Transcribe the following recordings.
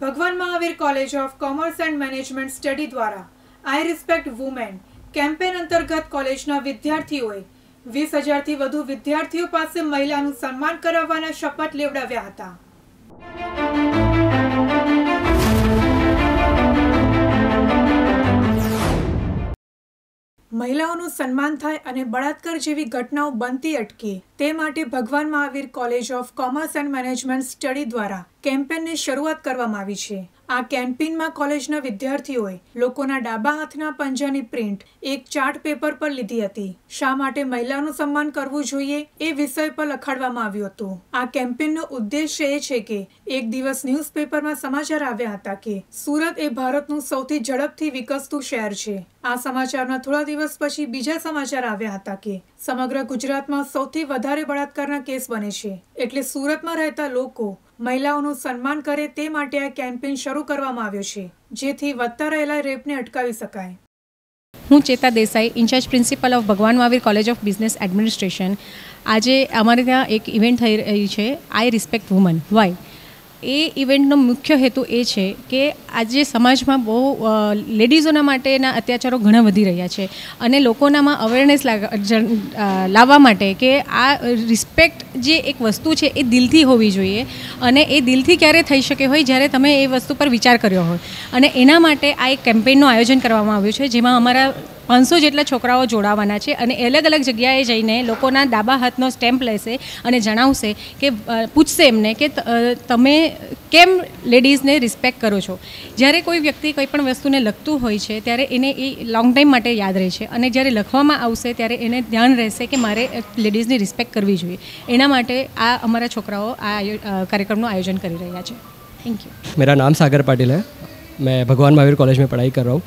ભગવાન Mahavir college of commerce and management study દ્વારા I respect women campaign અંતર્ગત કોલેજના વિદ્યાર્થીઓએ વીસ હજારથી વધુ વિદ્યાર્થીઓ પાસે મહિલાનું સન્માન કરાવવાના શપથ લેવડાવ્યા હતા મહિલાઓનું સન્માન થાય અને બળાત્કાર જેવી ઘટનાઓ બનતી અટકે તે માટે Bhagwan Mahavir college of commerce and management study દ્વારા કેમ્પેનની શરૂઆત કરવામાં આવી છે આ કેમ્પિનમાં કોલેજના વિદ્યાર્થીઓએ લોકોના ડાબા હાથના પંજાની પ્રિન્ટ એક ચાર્ટ પેપર પર લીધી હતી શા માટે મહિલાનું સન્માન કરવું જોઈએ એ વિષય પર લખાડવામાં આવ્યું હતું આ કેમ્પેનનો ઉદ્દેશ્ય એ છે કે એક દિવસ ન્યૂઝપેપરમાં સમાચાર આવ્યા હતા કે સુરત એ ભારતનું સૌથી ઝડપથી વિકસતું શહેર છે આ સમાચારના થોડા દિવસ પછી બીજા સમાચાર આવ્યા હતા કે સમગ્ર ગુજરાતમાં સૌથી વધારે બળાત્કારના કેસ બને છે એટલે સુરતમાં રહેતા લોકો મહિલાઓનું સન્માન કરે તે માટે આ કેમ્પેન શરૂ કરવામાં આવ્યો છે જેથી વધતા રહેલા રેપને અટકાવી શકાય હું ચેતા Desai in charge principal of Bhagwan Mahavir college of business administration આજે અમારે ત્યાં એક ઇવેન્ટ થઈ રહી છે આઈ રિસ્પેક્ટ વુમન વાય એ ઇવેન્ટનો મુખ્ય હેતુ એ છે કે આજે સમાજમાં બહુ લેડીઝોના માટેના અત્યાચારો ઘણા વધી રહ્યા છે અને લોકોનામાં અવેરનેસ લાવવા માટે કે આ રિસ્પેક્ટ જે એક વસ્તુ છે એ દિલથી હોવી જોઈએ અને એ દિલથી ક્યારે થઈ શકે હોય જ્યારે તમે એ વસ્તુ પર વિચાર કર્યો હોય અને એના માટે આ એક કેમ્પેઇનનું આયોજન કરવામાં આવ્યું છે જેમાં અમારા પાંચસો જેટલા છોકરાઓ જોડાવાના છે અને અલગ અલગ જગ્યાએ જઈને લોકોના ડાબા હાથનો સ્ટેમ્પ લેશે અને જણાવશે કે પૂછશે એમને કે તમે કેમ લેડીઝને રિસ્પેક્ટ કરો છો જ્યારે કોઈ વ્યક્તિ કોઈ પણ વસ્તુને લખતું હોય છે ત્યારે એને એ લોંગ ટાઈમ માટે યાદ રહે છે અને જ્યારે લખવામાં આવશે ત્યારે એને ધ્યાન રહેશે કે મારે લેડીઝની રિસ્પેક્ટ કરવી જોઈએ એના માટે આ અમારા છોકરાઓ આ કાર્યક્રમનું આયોજન કરી રહ્યા છે થેન્ક યુ મેરા નામ સાગર પાટીલ હૈ मैं भगवान महावीर कॉलेज में पढ़ाई कर रहा हूँ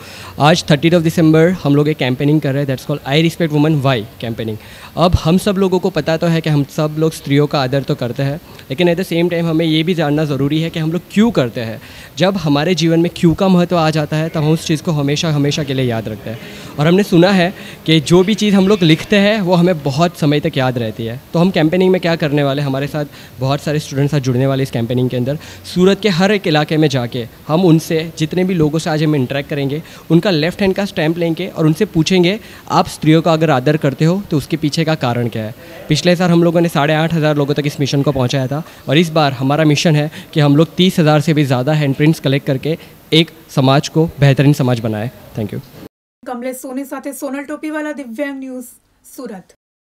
आज थर्टीन ऑफ दिसंबर हम लोग एक कैंपेनिंग कर रहे हैं that's call I respect woman why campaigning अब हम सब लोगों को पता तो है कि हम सब लोग स्त्रियों का आदर तो करते हैं लेकिन एट द सेम टाइम हमें ये भी जानना ज़रूरी है कि हम लोग क्यों करते हैं जब हमारे जीवन में क्यों का महत्व आ जाता है तो हम उस चीज़ को हमेशा हमेशा के लिए याद रखते हैं और हमने सुना है कि जो भी चीज़ हम लोग लिखते हैं वो हमें बहुत समय तक याद रहती है तो हम कैंपेनिंग में क्या करने वाले हमारे साथ बहुत सारे स्टूडेंट्स साथ जुड़ने वाले इस कैंपेनिंग के अंदर सूरत के हर एक इलाके में जाके हम उनसे जितने भी लोगों से आज हम इंटरेक्ट करेंगे उनका लेफ्ट हैंड का स्टैंप लेंगे और उनसे पूछेंगे आप स्त्रियों का अगर आदर करते हो तो उसके पीछे का कारण क्या है पिछले साल हम लोगों ने साढ़े आठ हज़ार लोगों तक इस मिशन को पहुँचाया था और इस बार हमारा मिशन है कि हम लोग तीस हज़ार से भी ज़्यादा हैंड प्रिंट्स कलेक्ट करके एक समाज को बेहतरीन समाज बनाए थैंक यू कमलेश सोनी साथ सोनल टोपी वाला दिव्यांग न्यूज़ सूरत